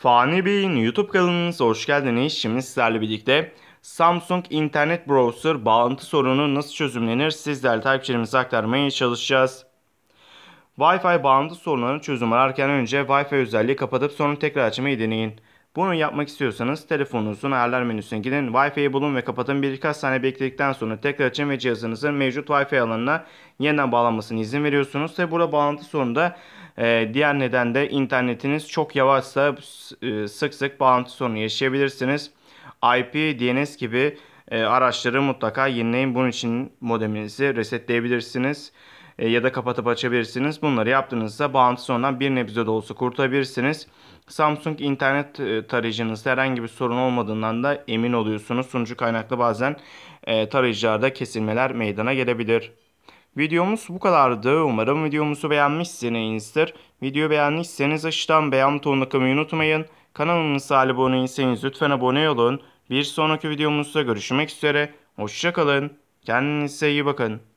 Fani Bey'in YouTube kanalınıza hoş geldiniz. Şimdi sizlerle birlikte Samsung internet browser bağlantı sorunu nasıl çözümlenir sizlerle takipçilerimize aktarmaya çalışacağız. Wi-Fi bağlantı sorunlarını çözüm ararken önce Wi-Fi özelliği kapatıp sonra tekrar açmayı deneyin. Bunu yapmak istiyorsanız telefonunuzun ayarlar menüsüne gidin, Wi-Fi'yi bulun ve kapatın. Birkaç saniye bekledikten sonra tekrar açın ve cihazınızın mevcut Wi-Fi alanına yeniden bağlanmasını izin veriyorsunuz. Ve burada bağlantı sorununda e, diğer neden de internetiniz çok yavaşsa e, sık sık bağlantı sorunu yaşayabilirsiniz. IP, DNS gibi e, araçları mutlaka yenileyin. Bunun için modeminizi resetleyebilirsiniz. E, ya da kapatıp açabilirsiniz. Bunları yaptığınızda bağıntısından bir nebze de olsa kurtarabilirsiniz. Samsung internet e, tarayıcınızda herhangi bir sorun olmadığından da emin oluyorsunuz. Sunucu kaynaklı bazen e, tarayıcılarda kesilmeler meydana gelebilir. Videomuz bu kadardı. Umarım videomuzu beğenmişsinizdir. Video beğenmişseniz aşağıdan beğen butonuna kılmayı unutmayın. Kanalımıza abone değilseniz lütfen abone olun. Bir sonraki videomuzda görüşmek üzere. Hoşçakalın. Kendinize iyi bakın.